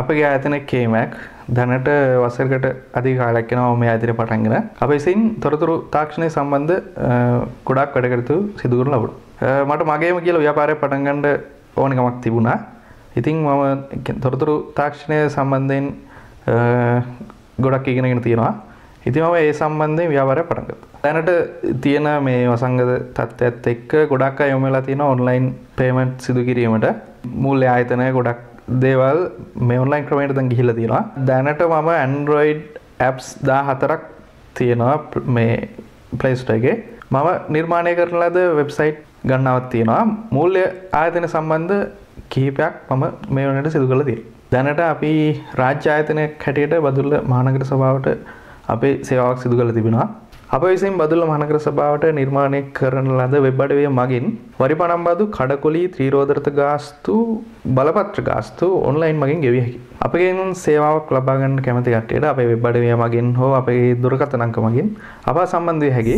අපගේ ආතන කේමක් දැනට වසරකට අධි කාලක්කෙනවා මේ ඇතිර පටන්ගෙන අප විසින් තොරතුරු තාක්ෂණය සම්බන්ධ ගොඩක් වැඩකරතු සිදුකරු ලබුට මට මගේම කියල ව්‍යාපාරය පටන්ගඩ ඕනිකමක් තිබුණා ඉතිං මම තොරතුරු තාක්ෂණය සම්බන්ධයෙන් ගොඩක් ඉගෙනගෙන තියෙනවා ඉතිම ඒ සම්බන්ධය ව්‍යාපාරය පටන්ගත දැනට තියෙන මේ වසංගත තත්ත්වත් එක්ක ගොඩක් අයොමලා තියෙන ඔන්ලයින් පේමට් සිදු කිරීමට මුල් ආයතනය ගොඩක් දේවල් මේ ඔන්ලයින් ක්‍රමයට ද ගිහිල තියෙනවා දැනට මම ඇන්ඩරෝයිඩ් ඇප්ස් දා හතරක් තියෙනවා මේ පලේස්ටගේ මම නිර්මාණය කරන ලද වෙබ්සයිට් ගන්නාවත් තියෙනවා මුල්්‍ය ආයතන සම්බන්ධ කිහිපයක් මම මේ වනට සිදු කළදී. දැනට අපි රාජ්‍ය ආයතනය කැටියට බදුල්ල මහනගර සභාවට අපේ සේවාවක් සිදු කළ තිබෙනවා අප විසින් බදුල මහනකර සභාවට නිර්මාණය කරන ලද වෙබ්බඩවේ මගින් වරි පනම්බදු කඩකොලී ත්‍රීරෝධර්ත ගාස්තු බලපත්‍ර ගාස්තු ඔන්ලයින් මගින් ගෙවිය හැකි. අපගෙන් සේවාවක් ලබාගන්න කැමතිකටයට අපේ වෙබ්බඩවිය මගින් හෝ අපේ දුරකතනංක මගින් අප සම්බන්ධය හැකි.